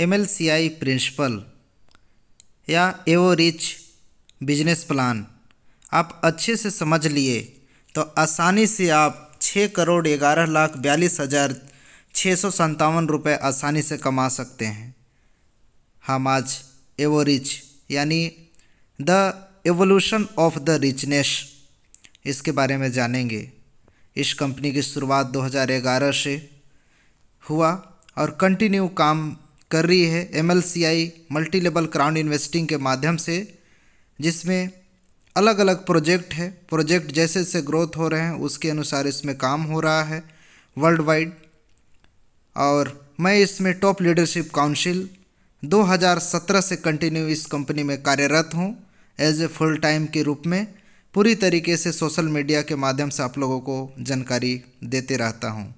एमएलसीआई principle या rich business plan आप अच्छे से समझ लिए तो आसानी से आप छः करोड़ ग्यारह लाख बयालीस हज़ार छः सौ संतावन रुपये आसानी से कमा सकते हैं हम आज एवोरिच यानी the evolution of the richness इसके बारे में जानेंगे इस कंपनी की शुरुआत 2011 से हुआ और कंटिन्यू काम कर रही है M multi level crowd investing के माध्यम से जिसमें अलग अलग प्रोजेक्ट है प्रोजेक्ट जैसे जैसे ग्रोथ हो रहे हैं उसके अनुसार इसमें काम हो रहा है वर्ल्ड वाइड और मैं इसमें टॉप लीडरशिप काउंसिल 2017 से कंटिन्यू इस कंपनी में कार्यरत हूँ एज ए फुल टाइम के रूप में पूरी तरीके से सोशल मीडिया के माध्यम से आप लोगों को जानकारी देते रहता हूँ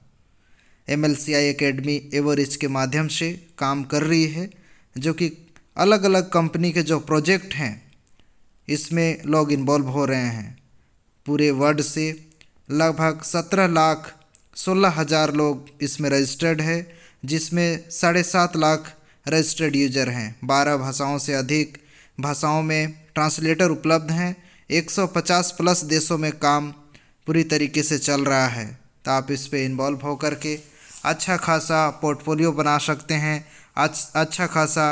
M L C I academy average के माध्यम से काम कर रही है जो कि अलग अलग कंपनी के जो प्रोजेक्ट हैं इसमें लोग इन्वॉल्व हो रहे हैं पूरे वर्ल्ड से लगभग सत्रह लाख सोलह हज़ार लोग इसमें रजिस्टर्ड है जिसमें साढ़े सात लाख रजिस्टर्ड यूजर हैं बारह भाषाओं से अधिक भाषाओं में ट्रांसलेटर उपलब्ध हैं 150 प्लस देशों में काम पूरी तरीके से चल रहा है तो आप इस पर इन्वॉल्व होकर के अच्छा खासा पोर्टफोलियो बना सकते हैं अच्छा खासा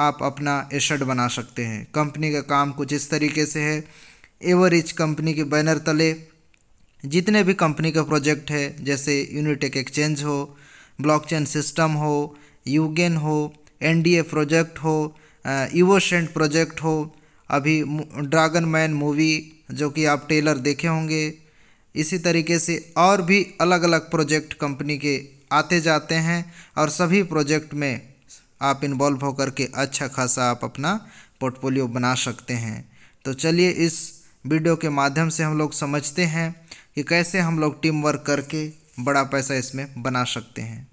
आप अपना एसेट बना सकते हैं कंपनी का काम कुछ इस तरीके से है एवरेज कंपनी के बैनर तले जितने भी कंपनी का प्रोजेक्ट है जैसे यूनिटेक एक्सचेंज हो ब्लॉकचेन सिस्टम हो यूगेन हो एनडीए प्रोजेक्ट हो इवोशेंट प्रोजेक्ट हो अभी ड्रैगन मैन मूवी जो कि आप टेलर देखे होंगे इसी तरीके से और भी अलग अलग प्रोजेक्ट कंपनी के आते जाते हैं और सभी प्रोजेक्ट में आप इन्वॉल्व होकर के अच्छा खासा आप अपना पोर्टफोलियो बना सकते हैं तो चलिए इस वीडियो के माध्यम से हम लोग समझते हैं कि कैसे हम लोग टीम वर्क करके बड़ा पैसा इसमें बना सकते हैं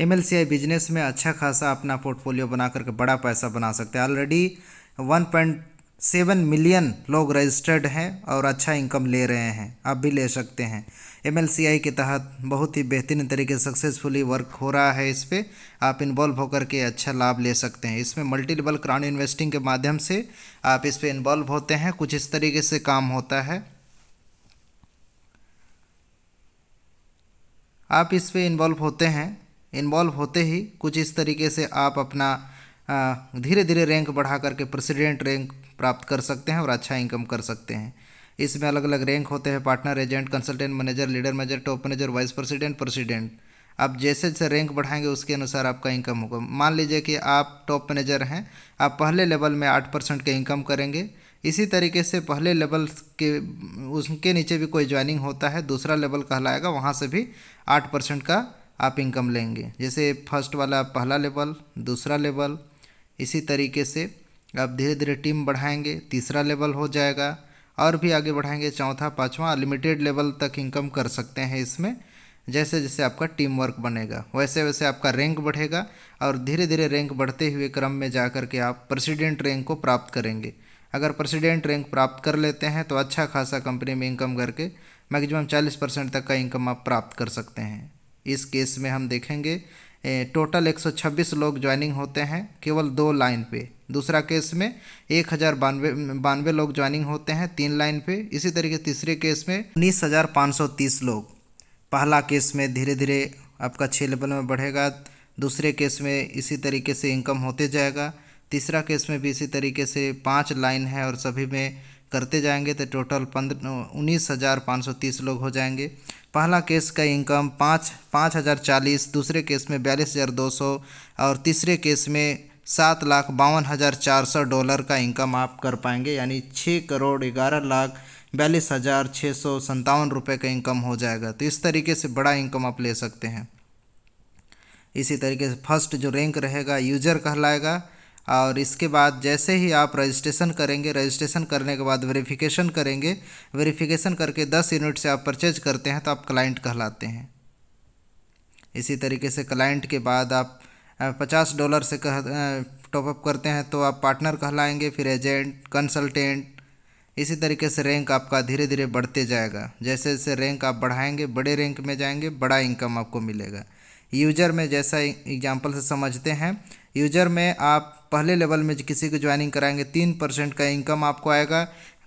एम बिजनेस में अच्छा खासा अपना पोर्टफोलियो बना करके बड़ा पैसा बना सकते हैं ऑलरेडी पॉइंट सेवन मिलियन लोग रजिस्टर्ड हैं और अच्छा इनकम ले रहे हैं आप भी ले सकते हैं एम के तहत बहुत ही बेहतरीन तरीके से सक्सेसफुली वर्क हो रहा है इस पर आप इन्वॉल्व होकर के अच्छा लाभ ले सकते हैं इसमें मल्टीपल क्राउन क्राउड इन्वेस्टिंग के माध्यम से आप इस पर इन्वॉल्व होते हैं कुछ इस तरीके से काम होता है आप इस पर इन्वॉल्व होते हैं इन्वॉल्व होते ही कुछ इस तरीके से आप अपना हाँ, धीरे धीरे रैंक बढ़ा करके प्रेसिडेंट रैंक प्राप्त कर सकते हैं और अच्छा इनकम कर सकते हैं इसमें अलग अलग रैंक होते हैं partner agent consultant manager leader manager top manager vice president president आप जैसे जैसे रैंक बढ़ाएंगे उसके अनुसार आपका इनकम होगा मान लीजिए कि आप टॉप मैनेजर हैं आप पहले लेवल में आठ परसेंट का इनकम करेंगे इसी तरीके से पहले लेवल के उसके नीचे भी कोई ज्वाइनिंग होता है दूसरा लेवल कहलाएगा वहाँ से भी आठ परसेंट का आप इनकम लेंगे जैसे फर्स्ट वाला पहला लेवल दूसरा लेवल इसी तरीके से आप धीरे धीरे टीम बढ़ाएंगे तीसरा लेवल हो जाएगा और भी आगे बढ़ाएंगे चौथा पाँचवा लिमिटेड लेवल तक इनकम कर सकते हैं इसमें जैसे जैसे आपका टीम वर्क बनेगा वैसे वैसे आपका रैंक बढ़ेगा और धीरे धीरे रैंक बढ़ते हुए क्रम में जा कर के आप प्रेसिडेंट रैंक को प्राप्त करेंगे अगर प्रेसिडेंट रैंक प्राप्त कर लेते हैं तो अच्छा खासा कंपनी में इनकम करके मैक्सिमम 40 परसेंट तक का इनकम आप प्राप्त कर सकते हैं इस केस में हम देखेंगे टोटल 126 लोग ज्वाइनिंग होते हैं केवल दो लाइन पे दूसरा केस में एक हज़ार बानवे बानवे लोग ज्वाइनिंग होते हैं तीन लाइन पे इसी तरीके तीसरे केस में उन्नीस हज़ार पाँच सौ तीस लोग पहला केस में धीरे धीरे आपका छः लेवल में बढ़ेगा दूसरे केस में इसी तरीके से इनकम होते जाएगा तीसरा केस में भी इसी तरीके से पाँच लाइन है और सभी में करते जाएंगे तो टोटल पंद्रह उन्नीस हज़ार पाँच सौ तीस लोग हो जाएंगे पहला केस का इनकम पाँच पाँच हज़ार चालीस दूसरे केस में बयालीस हज़ार दो सौ और तीसरे केस में सात लाख बावन हज़ार चार सौ डॉलर का इनकम आप कर पाएंगे यानी छः करोड़ ग्यारह लाख बयालीस हज़ार छः सौ सत्तावन रुपये का इनकम हो जाएगा तो इस तरीके से बड़ा इनकम आप ले सकते हैं इसी तरीके से फर्स्ट जो रैंक रहेगा यूजर कहलाएगा और इसके बाद जैसे ही आप रजिस्ट्रेशन करेंगे रजिस्ट्रेशन करने के बाद वेरिफिकेशन करेंगे वेरिफिकेशन करके दस यूनिट से आप परचेज करते हैं तो आप क्लाइंट कहलाते हैं इसी तरीके से क्लाइंट के बाद आप पचास डॉलर से कह टॉपअप करते हैं तो आप पार्टनर कहलाएंगे फिर एजेंट कंसल्टेंट इसी तरीके से रैंक आपका धीरे धीरे बढ़ते जाएगा जैसे जैसे रैंक आप बढ़ाएँगे बड़े रैंक में जाएंगे बड़ा इनकम आपको मिलेगा यूजर में जैसा एग्जाम्पल से समझते हैं यूजर में आप पहले लेवल में किसी को ज्वाइनिंग कराएंगे तीन परसेंट का इनकम आपको आएगा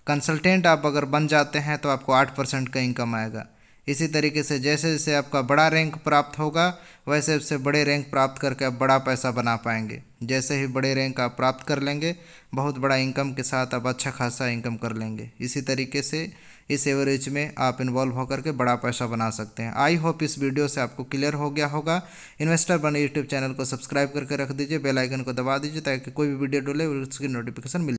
कंसल्टेंट आप अगर बन जाते हैं तो आपको आठ परसेंट का इनकम आएगा इसी तरीके से जैसे जैसे आपका बड़ा रैंक प्राप्त होगा वैसे वैसे बड़े रैंक प्राप्त करके आप बड़ा पैसा बना पाएंगे जैसे ही बड़े रैंक आप प्राप्त कर लेंगे बहुत बड़ा इनकम के साथ आप अच्छा खासा इनकम कर लेंगे इसी तरीके से इस एवरेज में आप इन्वॉल्व होकर के बड़ा पैसा बना सकते हैं आई होप इस वीडियो से आपको क्लियर हो गया होगा इन्वेस्टर बने यूट्यूब चैनल को सब्सक्राइब करके रख दीजिए बेलाइकन को दबा दीजिए ताकि कोई भी वीडियो डोले उसकी नोटिफिकेशन मिल